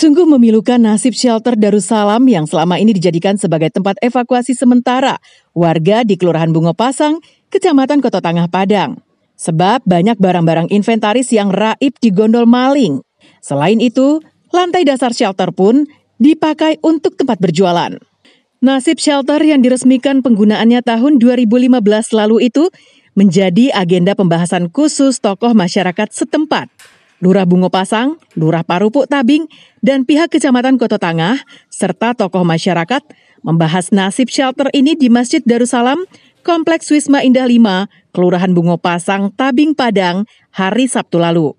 Sungguh memilukan nasib shelter Darussalam yang selama ini dijadikan sebagai tempat evakuasi sementara warga di Kelurahan Bungo Pasang, Kecamatan Kota Tangah Padang. Sebab banyak barang-barang inventaris yang raib di gondol maling. Selain itu, lantai dasar shelter pun dipakai untuk tempat berjualan. Nasib shelter yang diresmikan penggunaannya tahun 2015 lalu itu menjadi agenda pembahasan khusus tokoh masyarakat setempat. Lurah Bungo Pasang, Lurah Parupuk Tabing, dan pihak Kecamatan Kota Tangah, serta tokoh masyarakat membahas nasib shelter ini di Masjid Darussalam, Kompleks Wisma Indah 5, Kelurahan Bungo Pasang, Tabing, Padang, hari Sabtu lalu.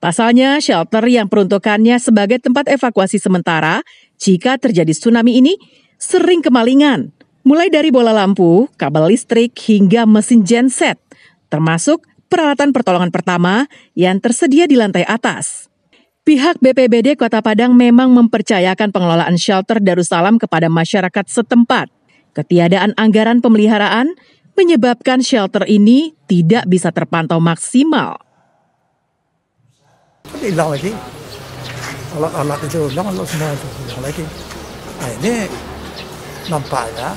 Pasalnya, shelter yang peruntukannya sebagai tempat evakuasi sementara jika terjadi tsunami ini sering kemalingan. Mulai dari bola lampu, kabel listrik, hingga mesin genset, termasuk peralatan pertolongan pertama yang tersedia di lantai atas. Pihak BPBD Kota Padang memang mempercayakan pengelolaan shelter Darussalam kepada masyarakat setempat. Ketiadaan anggaran pemeliharaan menyebabkan shelter ini tidak bisa terpantau maksimal. Alat-alat itu hilang, alat lagi. Nah, ini nampaknya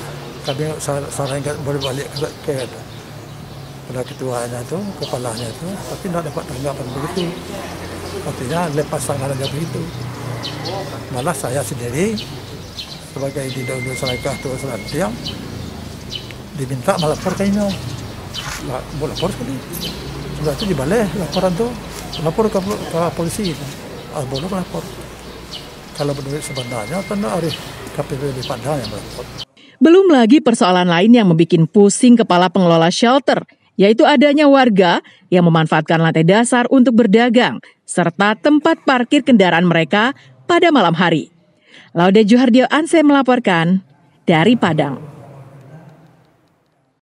kami sarankan balik ke, ke kepada ketuanya itu, kepalanya itu, tapi tidak dapat tanggapan begitu. Artinya lepas sangat saja begitu. Malah saya sendiri sebagai di dahulu Salakah Tua Selatiam diminta melapor ke Imam. Nah, mau lapor sekali. Setelah itu dibalik laporan itu, lapor ke, ke polisi. Ah, boleh melapor. Kalau menurut sebenarnya, karena Arif di Padang yang melapor. Belum lagi persoalan lain yang membuat pusing kepala pengelola shelter – yaitu adanya warga yang memanfaatkan lantai dasar untuk berdagang serta tempat parkir kendaraan mereka pada malam hari. Laude Juhardio Anse melaporkan dari Padang.